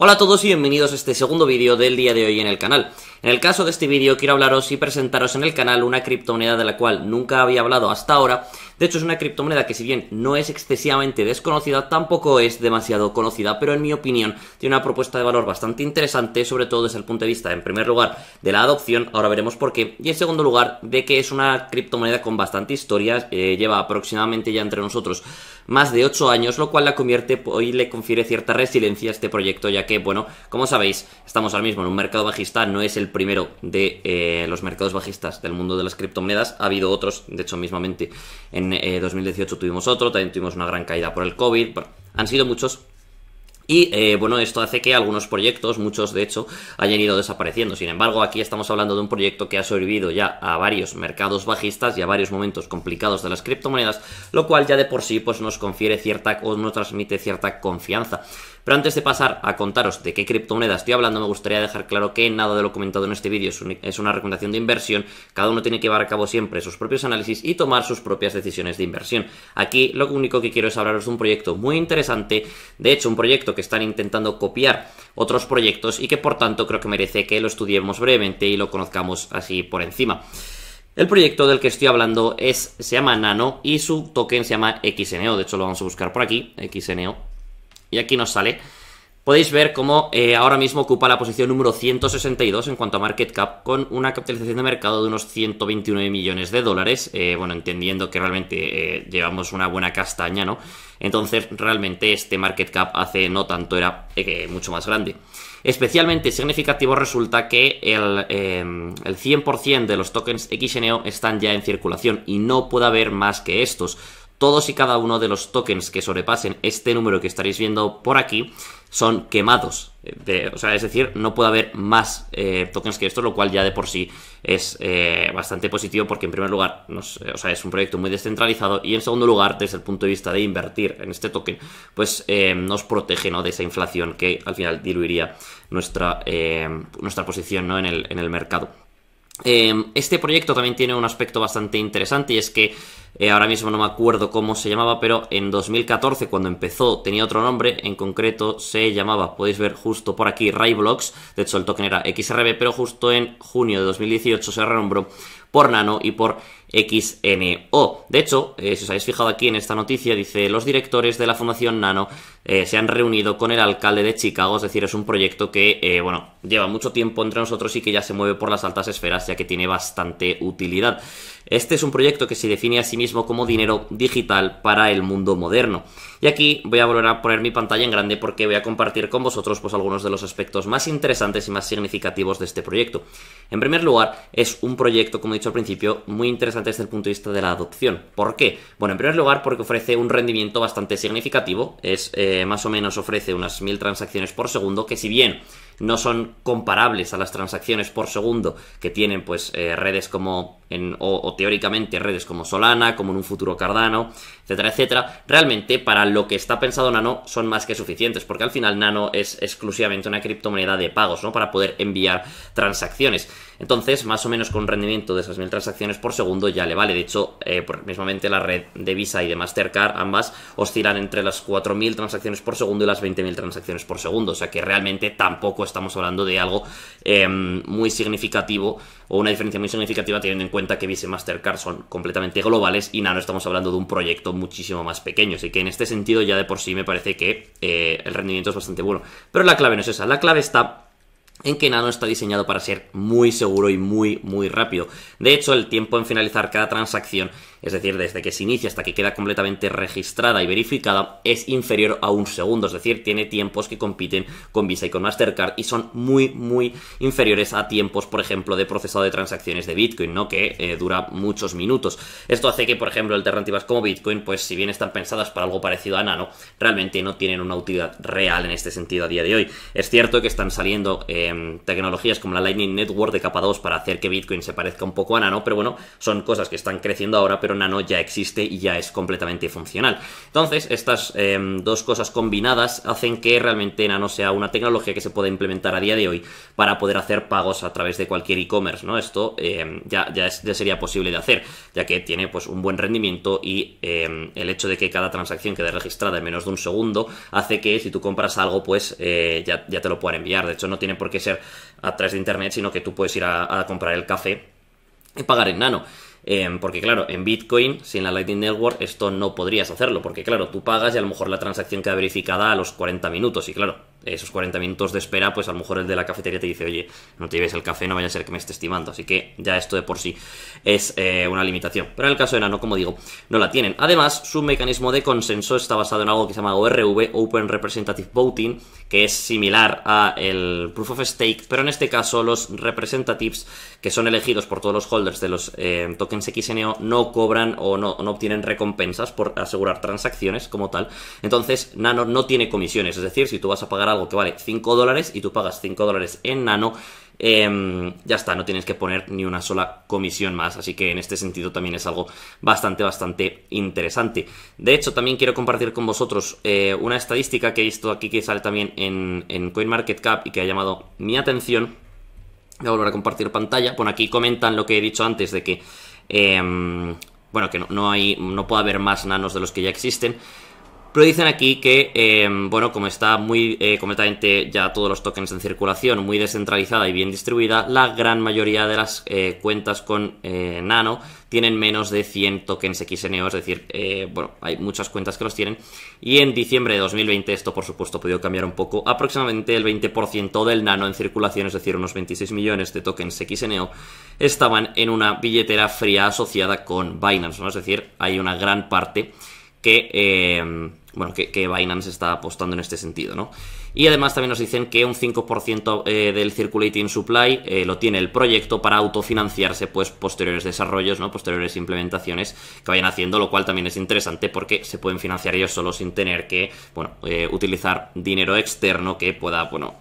Hola a todos y bienvenidos a este segundo vídeo del día de hoy en el canal. En el caso de este vídeo quiero hablaros y presentaros en el canal una criptomoneda de la cual nunca había hablado hasta ahora. De hecho es una criptomoneda que si bien no es excesivamente desconocida, tampoco es demasiado conocida, pero en mi opinión tiene una propuesta de valor bastante interesante, sobre todo desde el punto de vista, en primer lugar, de la adopción, ahora veremos por qué, y en segundo lugar, de que es una criptomoneda con bastante historia, eh, lleva aproximadamente ya entre nosotros más de 8 años, lo cual la convierte y le confiere cierta resiliencia a este proyecto, ya que, bueno, como sabéis, estamos ahora mismo en un mercado bajista, no es el primero de eh, los mercados bajistas del mundo de las criptomonedas, ha habido otros, de hecho, mismamente en 2018 eh, tuvimos otro, también tuvimos una gran caída por el COVID, bueno, han sido muchos, y eh, bueno, esto hace que algunos proyectos, muchos de hecho, hayan ido desapareciendo. Sin embargo, aquí estamos hablando de un proyecto que ha sobrevivido ya a varios mercados bajistas y a varios momentos complicados de las criptomonedas, lo cual ya de por sí pues, nos confiere cierta o nos transmite cierta confianza. Pero antes de pasar a contaros de qué criptomoneda estoy hablando, me gustaría dejar claro que nada de lo comentado en este vídeo es una recomendación de inversión. Cada uno tiene que llevar a cabo siempre sus propios análisis y tomar sus propias decisiones de inversión. Aquí lo único que quiero es hablaros de un proyecto muy interesante, de hecho un proyecto que están intentando copiar otros proyectos y que por tanto creo que merece que lo estudiemos brevemente y lo conozcamos así por encima. El proyecto del que estoy hablando es, se llama Nano y su token se llama XNO. De hecho, lo vamos a buscar por aquí, XNO. Y aquí nos sale podéis ver cómo eh, ahora mismo ocupa la posición número 162 en cuanto a market cap, con una capitalización de mercado de unos 129 millones de dólares, eh, bueno, entendiendo que realmente eh, llevamos una buena castaña, ¿no? Entonces, realmente este market cap hace no tanto era mucho más grande. Especialmente significativo resulta que el, em, el 100% de los tokens XNO están ya en circulación y no puede haber más que estos todos y cada uno de los tokens que sobrepasen este número que estaréis viendo por aquí son quemados. Eh, o sea, es decir, no puede haber más eh, tokens que esto, lo cual ya de por sí es eh, bastante positivo porque en primer lugar sea, es un proyecto muy descentralizado y en segundo lugar, desde el punto de vista de invertir en este token, pues nos protege ¿no? de esa inflación que al final diluiría nuestra, nuestra posición ¿no? en, el, en el mercado. Em, este proyecto también tiene un aspecto bastante interesante y es que eh, ahora mismo no me acuerdo cómo se llamaba, pero en 2014 cuando empezó tenía otro nombre, en concreto se llamaba, podéis ver justo por aquí, Rayblocks, de hecho el token era XRB, pero justo en junio de 2018 se renombró por Nano y por XNO. De hecho, eh, si os habéis fijado aquí en esta noticia, dice los directores de la Fundación Nano eh, se han reunido con el alcalde de Chicago, es decir, es un proyecto que, eh, bueno, lleva mucho tiempo entre nosotros y que ya se mueve por las altas esferas, ya que tiene bastante utilidad. Este es un proyecto que se define a sí mismo como dinero digital para el mundo moderno. Y aquí voy a volver a poner mi pantalla en grande porque voy a compartir con vosotros pues, algunos de los aspectos más interesantes y más significativos de este proyecto. En primer lugar, es un proyecto, como he dicho al principio, muy interesante desde el punto de vista de la adopción. ¿Por qué? Bueno, en primer lugar porque ofrece un rendimiento bastante significativo, es eh, más o menos ofrece unas 1000 transacciones por segundo, que si bien no son comparables a las transacciones por segundo que tienen pues eh, redes como en, o, teóricamente redes como Solana, como en un futuro Cardano, etcétera, etcétera, realmente para lo que está pensado Nano son más que suficientes, porque al final Nano es exclusivamente una criptomoneda de pagos, ¿no? Para poder enviar transacciones. Entonces, más o menos con un rendimiento de esas mil transacciones por segundo ya le vale. De hecho, eh, mismamente la red de Visa y de Mastercard, ambas oscilan entre las 4.000 transacciones por segundo y las 20.000 transacciones por segundo, o sea que realmente tampoco es estamos hablando de algo em, muy significativo o una diferencia muy significativa teniendo en cuenta que Visa y Mastercard son completamente globales y Nano estamos hablando de un proyecto muchísimo más pequeño. Así que en este sentido ya de por sí me parece que eh, el rendimiento es bastante bueno. Pero la clave no es esa, la clave está en que Nano está diseñado para ser muy seguro y muy, muy rápido. De hecho, el tiempo en finalizar cada transacción es decir, desde que se inicia hasta que queda completamente registrada y verificada, es inferior a un segundo, es decir, tiene tiempos que compiten con Visa y con Mastercard y son muy, muy inferiores a tiempos, por ejemplo, de procesado de transacciones de Bitcoin, ¿no? Que eh, dura muchos minutos. Esto hace que, por ejemplo, alternativas como Bitcoin, pues si bien están pensadas para algo parecido a Nano, realmente no tienen una utilidad real en este sentido a día de hoy. Es cierto que están saliendo em, tecnologías como la Lightning Network de capa 2 para hacer que Bitcoin se parezca un poco a Nano, pero bueno, son cosas que están creciendo ahora, pero Nano ya existe y ya es completamente funcional. Entonces, estas em, dos cosas combinadas hacen que realmente Nano sea una tecnología que se pueda implementar a día de hoy para poder hacer pagos a través de cualquier e-commerce, ¿no? Esto em, ya, sería posible de hacer, ya que tiene pues un buen rendimiento y em, el hecho de que cada transacción quede registrada en menos de un segundo hace que si tú compras algo, pues eh, ya, te lo puedan enviar. De hecho, no tiene por qué ser a través de internet, sino que tú puedes ir a, a comprar el café y pagar en Nano. Em, porque claro, en Bitcoin, sin la Lightning Network, esto no podrías hacerlo, porque claro, tú pagas y a lo mejor la transacción queda verificada a los 40 minutos, y claro, esos 40 minutos de espera, pues a lo mejor el de la cafetería te dice, oye, no te lleves el café, no vaya a ser que me esté estimando. Así que ya esto de por sí es eh, una limitación. Pero en el caso de Nano, como digo, no la tienen. Además, su mecanismo de consenso está basado en algo que se llama ORV, Open Representative Voting, que es similar a el Proof of Stake, pero en este caso los representatives que son elegidos por todos los holders de los eh, tokens XNO no cobran o no, no obtienen recompensas por asegurar transacciones como tal. Entonces, Nano no tiene comisiones, es decir, si tú vas a pagar algo que vale 5 dólares y tú pagas 5 dólares en nano, em, ya está, no tienes que poner ni una sola comisión más, así que en este sentido también es algo bastante, bastante interesante. De hecho, también quiero compartir con vosotros eh, una estadística que he visto aquí que sale también en, en CoinMarketCap y que ha llamado mi atención. Voy a volver a compartir pantalla. Bueno, aquí comentan lo que he dicho antes de que... Em, bueno, que no, no, hay, no puede haber más nanos de los que ya existen. Pero dicen aquí que, em, bueno, como está muy eh, completamente ya todos los tokens en circulación, muy descentralizada y bien distribuida, la gran mayoría de las eh, cuentas con eh, Nano tienen menos de 100 tokens XNO, es decir, bueno, hay muchas cuentas que los tienen. Y en diciembre de 2020 esto, por supuesto, pudo cambiar un poco. Aproximadamente el 20% del Nano en circulación, es decir, unos 26 millones de tokens XNO, estaban en una billetera fría asociada con Binance, ¿no? Es decir, hay una gran parte que... Em, bueno, que, que Binance está apostando en este sentido, ¿no? Y además también nos dicen que un 5% eh, del circulating supply eh, lo tiene el proyecto para autofinanciarse pues posteriores desarrollos, ¿no? posteriores implementaciones que vayan haciendo, lo cual también es interesante porque se pueden financiar ellos solo sin tener que bueno, eh, utilizar dinero externo que pueda bueno,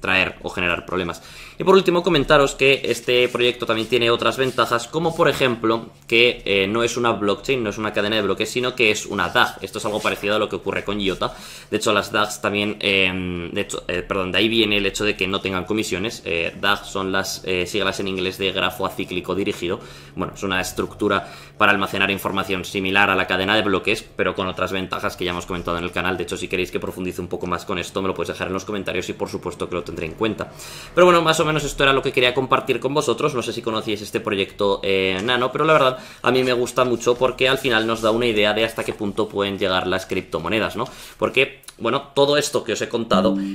traer o generar problemas. Y por último comentaros que este proyecto también tiene otras ventajas como por ejemplo que no es una blockchain, no es una cadena de bloques, sino que es una DAG. Esto es algo parecido a lo que ocurre con IOTA. De hecho las DAGs también de hecho, eh, perdón, de ahí viene el hecho de que no tengan comisiones. Eh, DAG son las eh, siglas en inglés de grafo acíclico dirigido. Bueno, es una estructura para almacenar información similar a la cadena de bloques, pero con otras ventajas que ya hemos comentado en el canal. De hecho, si queréis que profundice un poco más con esto, me lo podéis dejar en los comentarios y por supuesto que lo tendré en cuenta. Pero bueno, más o menos esto era lo que quería compartir con vosotros. No sé si conocíais este proyecto nano, pero la verdad a mí me gusta mucho porque al final nos da una idea de hasta qué punto pueden llegar las criptomonedas, ¿no? Porque, bueno, todo esto que os he contado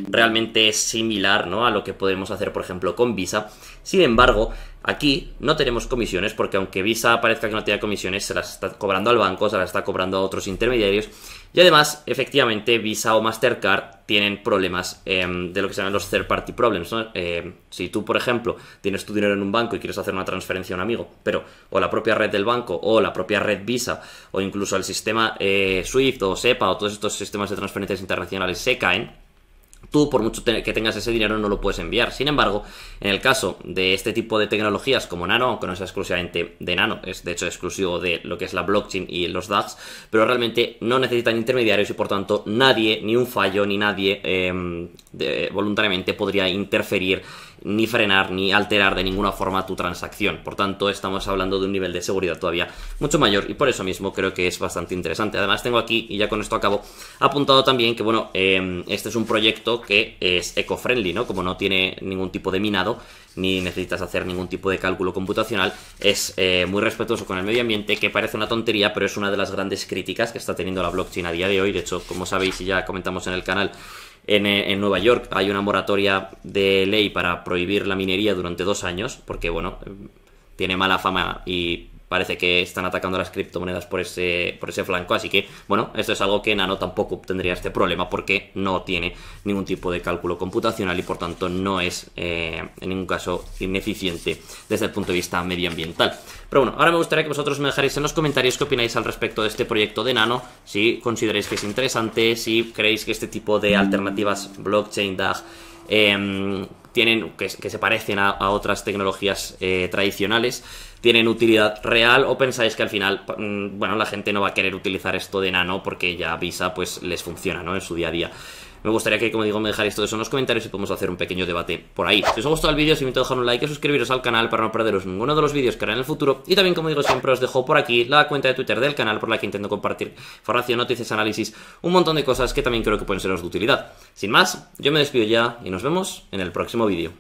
realmente es similar ¿no? a lo que podemos hacer, por ejemplo, con Visa. Sin embargo, aquí no tenemos comisiones, porque aunque Visa parezca que no tiene comisiones, se las está cobrando al banco, se las está cobrando a otros intermediarios. Y además, efectivamente, Visa o Mastercard tienen problemas em, de lo que se llaman los third party problems. Em, si tú, por ejemplo, tienes tu dinero en un banco y quieres hacer una transferencia a un amigo, pero o la propia red del banco, o la propia red Visa, o incluso el sistema eh, SWIFT o SEPA, o todos estos sistemas de transferencias internacionales se caen, tú por mucho que tengas ese dinero no lo puedes enviar. Sin embargo, en el caso de este tipo de tecnologías como Nano, aunque no sea exclusivamente de Nano, es de hecho exclusivo de lo que es la blockchain y los DAGs, pero realmente no necesitan intermediarios y por tanto nadie, ni un fallo, ni nadie eh, voluntariamente podría interferir ni frenar ni alterar de ninguna forma tu transacción. Por tanto, estamos hablando de un nivel de seguridad todavía mucho mayor y por eso mismo creo que es bastante interesante. Además, tengo aquí, y ya con esto acabo, apuntado también que, bueno, eh, este es un proyecto que es eco-friendly, ¿no? Como no tiene ningún tipo de minado, ni necesitas hacer ningún tipo de cálculo computacional, es eh, muy respetuoso con el medio ambiente, que parece una tontería, pero es una de las grandes críticas que está teniendo la blockchain a día de hoy. De hecho, como sabéis y ya comentamos en el canal, eh, en, Nueva York hay una moratoria de ley para prohibir la minería durante dos años, porque bueno, eh, tiene mala fama y parece que están atacando las criptomonedas por ese, por ese flanco. Así que, bueno, esto es algo que Nano tampoco tendría este problema porque no tiene ningún tipo de cálculo computacional y por tanto no es eh, en ningún caso ineficiente desde el punto de vista medioambiental. Pero bueno, ahora me gustaría que vosotros me dejáis en los comentarios qué opináis al respecto de este proyecto de Nano, si consideráis que es interesante, si creéis que este tipo de alternativas blockchain DAG em, tienen, que, se parecen a, otras tecnologías eh, tradicionales tienen utilidad real o pensáis que al final, mm, bueno, la gente no va a querer utilizar esto de nano porque ya Visa pues les funciona, ¿no? En su día a día. Me gustaría que, como digo, me dejáis todo eso en los comentarios y podemos hacer un pequeño debate por ahí. Si os ha gustado el vídeo, os invito a dejar un like y suscribiros al canal para no perderos ninguno de los vídeos que haré en el futuro. Y también, como digo, siempre os dejo por aquí la cuenta de Twitter del canal por la que intento compartir información, noticias, análisis, un montón de cosas que también creo que pueden seros de utilidad. Sin más, yo me despido ya y nos vemos en el próximo vídeo.